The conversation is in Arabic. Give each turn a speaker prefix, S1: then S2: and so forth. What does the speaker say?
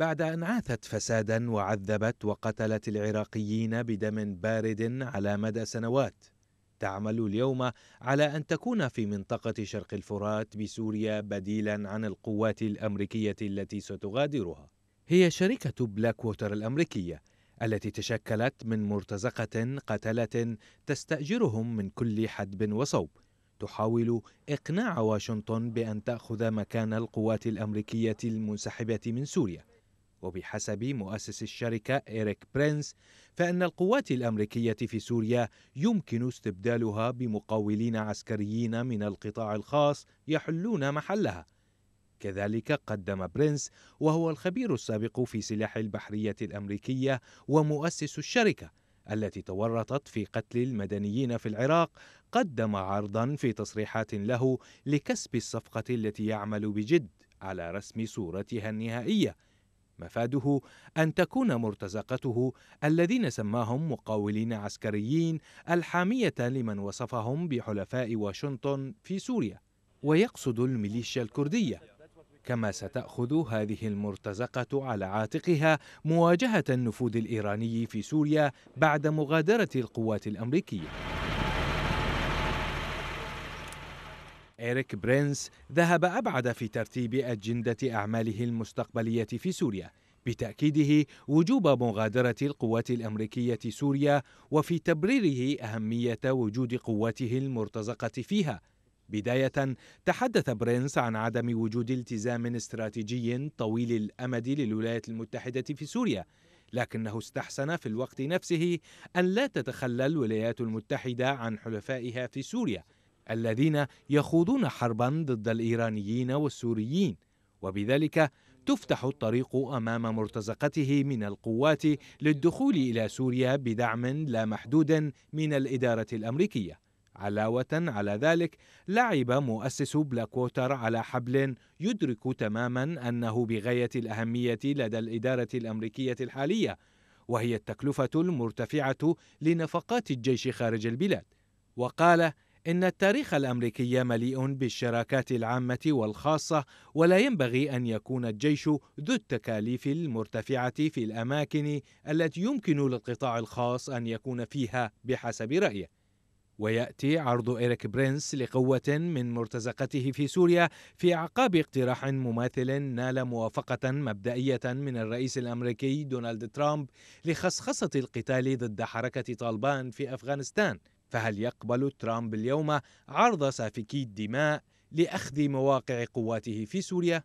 S1: بعد أن عاثت فسادا وعذبت وقتلت العراقيين بدم بارد على مدى سنوات تعمل اليوم على أن تكون في منطقة شرق الفرات بسوريا بديلا عن القوات الأمريكية التي ستغادرها هي شركة بلاك ووتر الأمريكية التي تشكلت من مرتزقة قتلة تستأجرهم من كل حدب وصوب تحاول إقناع واشنطن بأن تأخذ مكان القوات الأمريكية المنسحبة من سوريا وبحسب مؤسس الشركة إيريك برينس فإن القوات الأمريكية في سوريا يمكن استبدالها بمقاولين عسكريين من القطاع الخاص يحلون محلها كذلك قدم برينس وهو الخبير السابق في سلاح البحرية الأمريكية ومؤسس الشركة التي تورطت في قتل المدنيين في العراق قدم عرضا في تصريحات له لكسب الصفقة التي يعمل بجد على رسم صورتها النهائيه مفاده أن تكون مرتزقته الذين سماهم مقاولين عسكريين الحامية لمن وصفهم بحلفاء واشنطن في سوريا ويقصد الميليشيا الكردية كما ستأخذ هذه المرتزقة على عاتقها مواجهة النفوذ الإيراني في سوريا بعد مغادرة القوات الأمريكية إيريك برينس ذهب أبعد في ترتيب أجندة أعماله المستقبلية في سوريا بتأكيده وجوب مغادرة القوات الأمريكية سوريا وفي تبريره أهمية وجود قواته المرتزقة فيها بداية تحدث برينس عن عدم وجود التزام استراتيجي طويل الأمد للولايات المتحدة في سوريا لكنه استحسن في الوقت نفسه أن لا تتخلى الولايات المتحدة عن حلفائها في سوريا الذين يخوضون حربا ضد الايرانيين والسوريين وبذلك تفتح الطريق امام مرتزقته من القوات للدخول الى سوريا بدعم لا محدود من الاداره الامريكيه علاوة على ذلك لعب مؤسس بلاك ووتر على حبل يدرك تماما أنه بغاية الأهمية لدى الإدارة الأمريكية الحالية وهي التكلفة المرتفعة لنفقات الجيش خارج البلاد وقال إن التاريخ الأمريكي مليء بالشراكات العامة والخاصة ولا ينبغي أن يكون الجيش ذو التكاليف المرتفعة في الأماكن التي يمكن للقطاع الخاص أن يكون فيها بحسب رأيه ويأتي عرض إيريك برينس لقوة من مرتزقته في سوريا في أعقاب اقتراح مماثل نال موافقة مبدئية من الرئيس الأمريكي دونالد ترامب لخصخصة القتال ضد حركة طالبان في أفغانستان فهل يقبل ترامب اليوم عرض سافكي الدماء لاخذ مواقع قواته في سوريا؟